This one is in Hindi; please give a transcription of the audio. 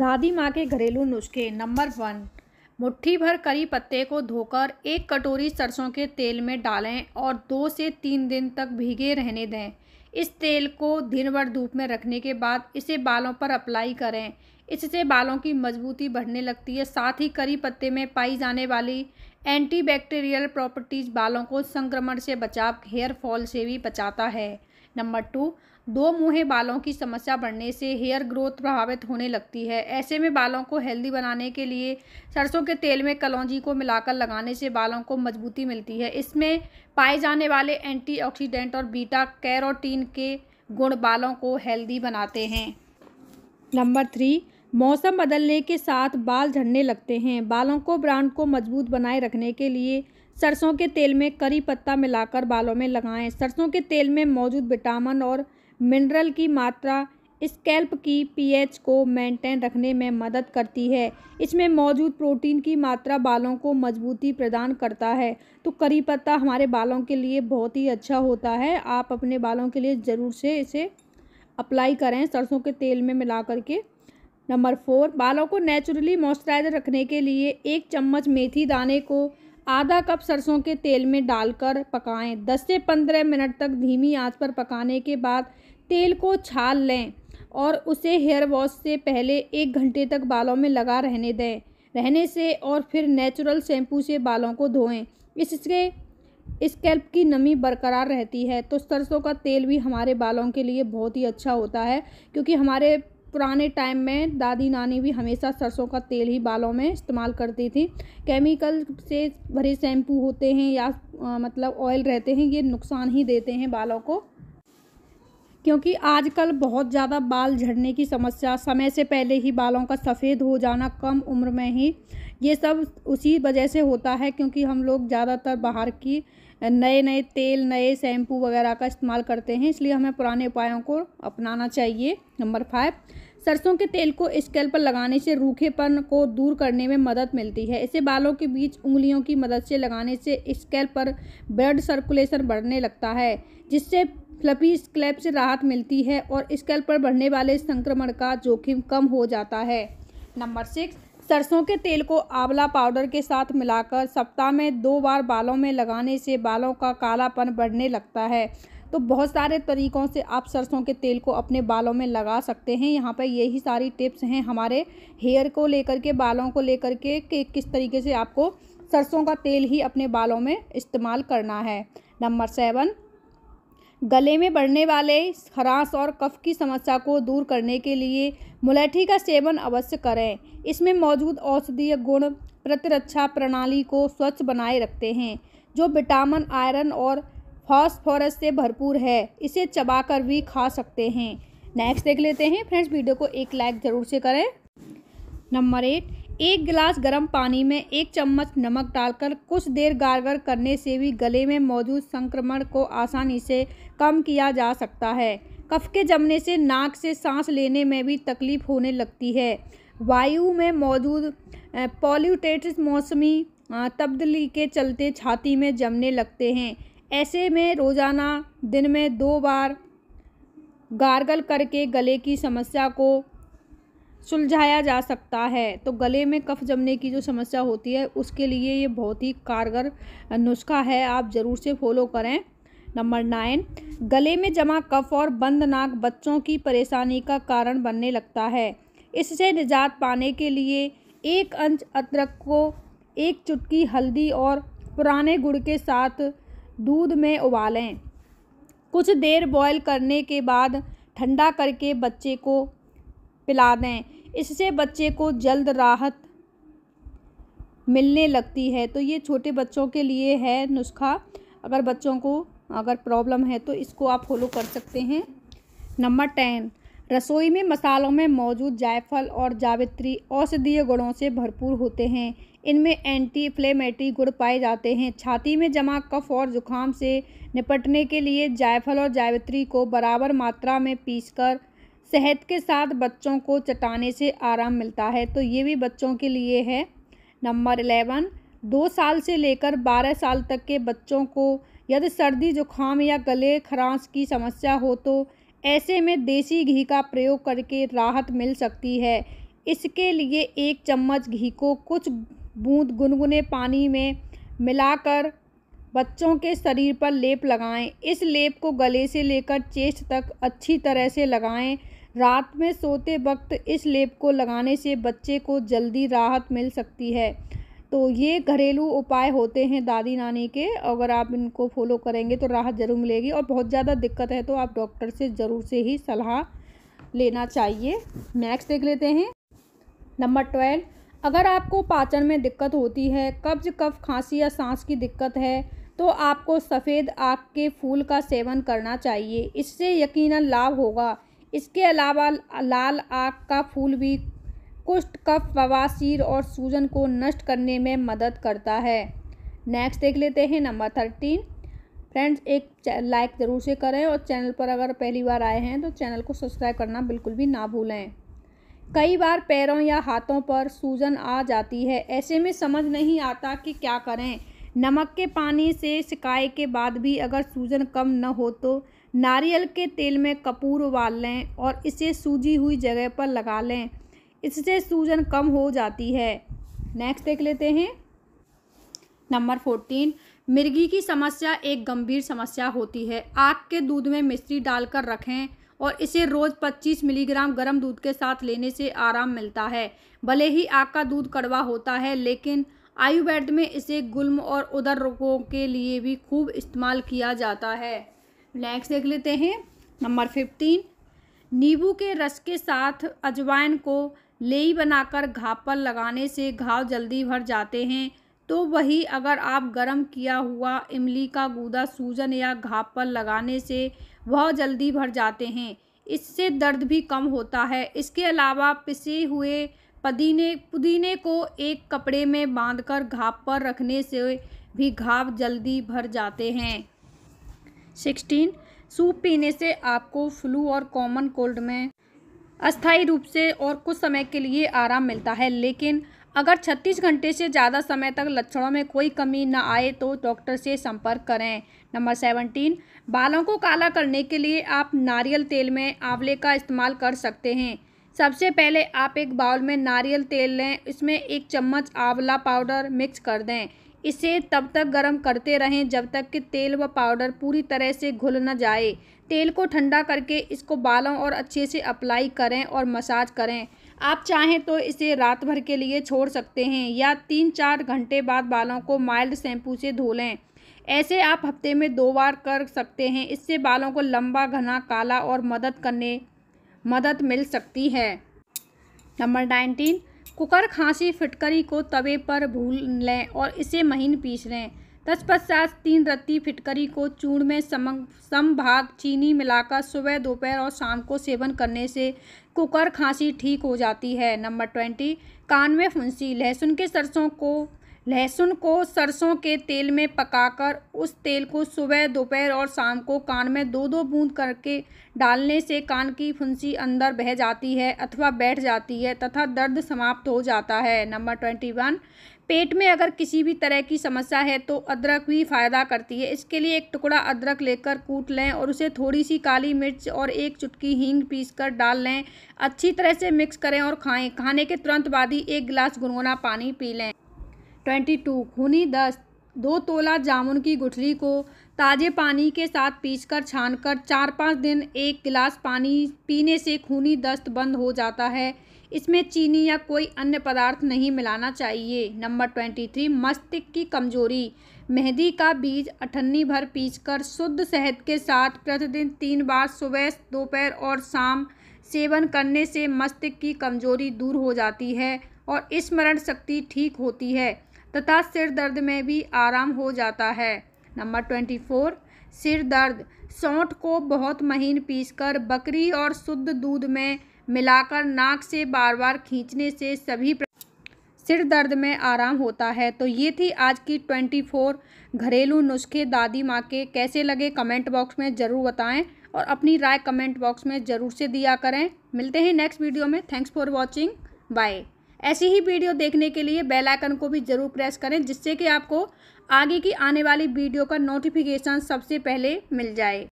दादी माँ के घरेलू नुस्खे नंबर वन मुट्ठी भर करी पत्ते को धोकर एक कटोरी सरसों के तेल में डालें और दो से तीन दिन तक भीगे रहने दें इस तेल को दिन भर धूप में रखने के बाद इसे बालों पर अप्लाई करें इससे बालों की मजबूती बढ़ने लगती है साथ ही करी पत्ते में पाई जाने वाली एंटीबैक्टीरियल प्रॉपर्टीज़ बालों को संक्रमण से बचाव हेयर फॉल से भी बचाता है नंबर टू दो मुँहे बालों की समस्या बढ़ने से हेयर ग्रोथ प्रभावित होने लगती है ऐसे में बालों को हेल्दी बनाने के लिए सरसों के तेल में कलौजी को मिलाकर लगाने से बालों को मजबूती मिलती है इसमें पाए जाने वाले एंटीऑक्सीडेंट और बीटा कैरोटीन के गुण बालों को हेल्दी बनाते हैं नंबर थ्री मौसम बदलने के साथ बाल झड़ने लगते हैं बालों को ब्रांड को मजबूत बनाए रखने के लिए सरसों के तेल में करी पत्ता मिलाकर बालों में लगाएं सरसों के तेल में मौजूद विटामिन और मिनरल की मात्रा स्कैल्प की पीएच को मेंटेन रखने में मदद करती है इसमें मौजूद प्रोटीन की मात्रा बालों को मजबूती प्रदान करता है तो करी पत्ता हमारे बालों के लिए बहुत ही अच्छा होता है आप अपने बालों के लिए ज़रूर से इसे अप्लाई करें सरसों के तेल में मिला करके नंबर फोर बालों को नेचुरली मॉइस्चराइजर रखने के लिए एक चम्मच मेथी दाने को आधा कप सरसों के तेल में डालकर पकाएं 10 से 15 मिनट तक धीमी आंच पर पकाने के बाद तेल को छाल लें और उसे हेयर वॉश से पहले एक घंटे तक बालों में लगा रहने दें रहने से और फिर नेचुरल शैम्पू से बालों को धोएं इससे स्कैल्प की नमी बरकरार रहती है तो सरसों का तेल भी हमारे बालों के लिए बहुत ही अच्छा होता है क्योंकि हमारे पुराने टाइम में दादी नानी भी हमेशा सरसों का तेल ही बालों में इस्तेमाल करती थी केमिकल से भरे शैम्पू होते हैं या आ, मतलब ऑयल रहते हैं ये नुकसान ही देते हैं बालों को क्योंकि आजकल बहुत ज़्यादा बाल झड़ने की समस्या समय से पहले ही बालों का सफ़ेद हो जाना कम उम्र में ही ये सब उसी वजह से होता है क्योंकि हम लोग ज़्यादातर बाहर की नए नए तेल नए शैम्पू वगैरह का इस्तेमाल करते हैं इसलिए हमें पुराने उपायों को अपनाना चाहिए नंबर फाइव सरसों के तेल को स्केल पर लगाने से रूखेपन को दूर करने में मदद मिलती है इसे बालों के बीच उंगलियों की मदद से लगाने से स्केल पर ब्लड सर्कुलेशन बढ़ने लगता है जिससे फ्लपी स्क्लैप से राहत मिलती है और स्केल पर बढ़ने वाले संक्रमण का जोखिम कम हो जाता है नंबर सिक्स सरसों के तेल को आंवला पाउडर के साथ मिलाकर सप्ताह में दो बार बालों में लगाने से बालों का कालापन बढ़ने लगता है तो बहुत सारे तरीक़ों से आप सरसों के तेल को अपने बालों में लगा सकते हैं यहाँ पर यही सारी टिप्स हैं हमारे हेयर को लेकर के बालों को लेकर के कि किस तरीके से आपको सरसों का तेल ही अपने बालों में इस्तेमाल करना है नंबर सेवन गले में बढ़ने वाले खरास और कफ की समस्या को दूर करने के लिए मुलैठी का सेवन अवश्य करें इसमें मौजूद औषधीय गुण प्रतिरक्षा प्रणाली को स्वच्छ बनाए रखते हैं जो विटामिन आयरन और फॉस्फोरस से भरपूर है इसे चबाकर भी खा सकते हैं नेक्स्ट देख लेते हैं फ्रेंड्स वीडियो को एक लाइक ज़रूर से करें नंबर एट एक गिलास गर्म पानी में एक चम्मच नमक डालकर कुछ देर गारगर करने से भी गले में मौजूद संक्रमण को आसानी से कम किया जा सकता है कफ के जमने से नाक से सांस लेने में भी तकलीफ होने लगती है वायु में मौजूद पॉल्यूटेटिस मौसमी तब्दीली के चलते छाती में जमने लगते हैं ऐसे में रोज़ाना दिन में दो बार गारगल करके गले की समस्या को सुलझाया जा सकता है तो गले में कफ जमने की जो समस्या होती है उसके लिए ये बहुत ही कारगर नुस्खा है आप ज़रूर से फॉलो करें नंबर नाइन गले में जमा कफ और बंद नाक बच्चों की परेशानी का कारण बनने लगता है इससे निजात पाने के लिए एक अंश अदरक को एक चुटकी हल्दी और पुराने गुड़ के साथ दूध में उबालें कुछ देर बॉयल करने के बाद ठंडा करके बच्चे को पिला दें इससे बच्चे को जल्द राहत मिलने लगती है तो ये छोटे बच्चों के लिए है नुस्खा अगर बच्चों को अगर प्रॉब्लम है तो इसको आप फॉलो कर सकते हैं नंबर टेन रसोई में मसालों में मौजूद जायफल और जावित्री औषधीय गुणों से भरपूर होते हैं इनमें एंटी फ्लेमेटरी गुड़ पाए जाते हैं छाती में जमा कफ और जुखाम से निपटने के लिए जायफल और जावित्री को बराबर मात्रा में पीसकर सेहत के साथ बच्चों को चटाने से आराम मिलता है तो ये भी बच्चों के लिए है नंबर एलेवन दो साल से लेकर बारह साल तक के बच्चों को यदि सर्दी जुखाम या गले खराश की समस्या हो तो ऐसे में देसी घी का प्रयोग करके राहत मिल सकती है इसके लिए एक चम्मच घी को कुछ बूंद गुनगुने पानी में मिलाकर बच्चों के शरीर पर लेप लगाएं इस लेप को गले से लेकर चेस्ट तक अच्छी तरह से लगाएं रात में सोते वक्त इस लेप को लगाने से बच्चे को जल्दी राहत मिल सकती है तो ये घरेलू उपाय होते हैं दादी नानी के अगर आप इनको फॉलो करेंगे तो राहत ज़रूर मिलेगी और बहुत ज़्यादा दिक्कत है तो आप डॉक्टर से ज़रूर से ही सलाह लेना चाहिए नेक्स्ट देख लेते हैं नंबर ट्वेल्व अगर आपको पाचन में दिक्कत होती है कब्ज कफ खांसी या सांस की दिक्कत है तो आपको सफ़ेद आग के फूल का सेवन करना चाहिए इससे यकीनन लाभ होगा इसके अलावा लाल आग का फूल भी कुष्ठ कफ बवासीर और सूजन को नष्ट करने में मदद करता है नेक्स्ट देख लेते हैं नंबर थर्टीन फ्रेंड्स एक लाइक ज़रूर से करें और चैनल पर अगर पहली बार आए हैं तो चैनल को सब्सक्राइब करना बिल्कुल भी ना भूलें कई बार पैरों या हाथों पर सूजन आ जाती है ऐसे में समझ नहीं आता कि क्या करें नमक के पानी से सिकाई के बाद भी अगर सूजन कम न हो तो नारियल के तेल में कपूर उबाल लें और इसे सूजी हुई जगह पर लगा लें इससे सूजन कम हो जाती है नेक्स्ट देख लेते हैं नंबर फोर्टीन मिर्गी की समस्या एक गंभीर समस्या होती है आग के दूध में मिश्री डालकर रखें और इसे रोज़ 25 मिलीग्राम गर्म दूध के साथ लेने से आराम मिलता है भले ही आग का दूध कड़वा होता है लेकिन आयुर्वेद में इसे गुलम और उदर रोगों के लिए भी खूब इस्तेमाल किया जाता है नेक्स्ट देख लेते हैं नंबर फिफ्टीन नींबू के रस के साथ अजवाइन को लेई बनाकर घाव पर लगाने से घाव जल्दी भर जाते हैं तो वही अगर आप गर्म किया हुआ इमली का गूदा सूजन या घाव पर लगाने से वह जल्दी भर जाते हैं इससे दर्द भी कम होता है इसके अलावा पिसे हुए पुदीने पुदीने को एक कपड़े में बांधकर घाव पर रखने से भी घाव जल्दी भर जाते हैं सिक्सटीन सूप पीने से आपको फ्लू और कॉमन कोल्ड में अस्थायी रूप से और कुछ समय के लिए आराम मिलता है लेकिन अगर 36 घंटे से ज़्यादा समय तक लक्षणों में कोई कमी न आए तो डॉक्टर से संपर्क करें नंबर 17 बालों को काला करने के लिए आप नारियल तेल में आंवले का इस्तेमाल कर सकते हैं सबसे पहले आप एक बाउल में नारियल तेल लें इसमें एक चम्मच आंवला पाउडर मिक्स कर दें इसे तब तक गर्म करते रहें जब तक कि तेल व पाउडर पूरी तरह से घुल न जाए तेल को ठंडा करके इसको बालों और अच्छे से अप्लाई करें और मसाज करें आप चाहें तो इसे रात भर के लिए छोड़ सकते हैं या तीन चार घंटे बाद बालों को माइल्ड शैम्पू से धो लें ऐसे आप हफ्ते में दो बार कर सकते हैं इससे बालों को लंबा घना काला और मदद करने मदद मिल सकती है नंबर नाइनटीन कुकर खांसी फिटकरी को तवे पर भूल लें और इसे महीन पीस लें तत्पश्चात तीन रत्ती फिटकरी को चूर्ण में सम समभाग चीनी मिलाकर सुबह दोपहर और शाम को सेवन करने से कुकर खांसी ठीक हो जाती है नंबर ट्वेंटी कान में फुंसी लहसुन के सरसों को लहसुन को सरसों के तेल में पकाकर उस तेल को सुबह दोपहर और शाम को कान में दो दो बूंद करके डालने से कान की फुंसी अंदर बह जाती है अथवा बैठ जाती है तथा दर्द समाप्त हो जाता है नंबर ट्वेंटी वन पेट में अगर किसी भी तरह की समस्या है तो अदरक भी फ़ायदा करती है इसके लिए एक टुकड़ा अदरक लेकर कूट लें और उसे थोड़ी सी काली मिर्च और एक चुटकी हींग पीस कर डाल लें अच्छी तरह से मिक्स करें और खाएं खाने के तुरंत बाद ही एक गिलास गुनगुना पानी पी लें ट्वेंटी टू खूनी दस्त दो तोला जामुन की गुठली को ताज़े पानी के साथ पीसकर छानकर चार पाँच दिन एक गिलास पानी पीने से खूनी दस्त बंद हो जाता है इसमें चीनी या कोई अन्य पदार्थ नहीं मिलाना चाहिए नंबर ट्वेंटी थ्री मस्तिष्क की कमजोरी मेहंदी का बीज अठन्नी भर पीसकर शुद्ध शहद के साथ प्रतिदिन तीन बार सुबह दोपहर और शाम सेवन करने से मस्तिष्क की कमजोरी दूर हो जाती है और स्मरण शक्ति ठीक होती है तथा सिर दर्द में भी आराम हो जाता है नंबर ट्वेंटी फोर सिर दर्द सौंठ को बहुत महीन पीसकर बकरी और शुद्ध दूध में मिलाकर नाक से बार बार खींचने से सभी सिर दर्द में आराम होता है तो ये थी आज की ट्वेंटी फोर घरेलू नुस्खे दादी माँ के कैसे लगे कमेंट बॉक्स में ज़रूर बताएं और अपनी राय कमेंट बॉक्स में ज़रूर से दिया करें मिलते हैं नेक्स्ट वीडियो में थैंक्स फॉर वॉचिंग बाय ऐसी ही वीडियो देखने के लिए बेल आइकन को भी ज़रूर प्रेस करें जिससे कि आपको आगे की आने वाली वीडियो का नोटिफिकेशन सबसे पहले मिल जाए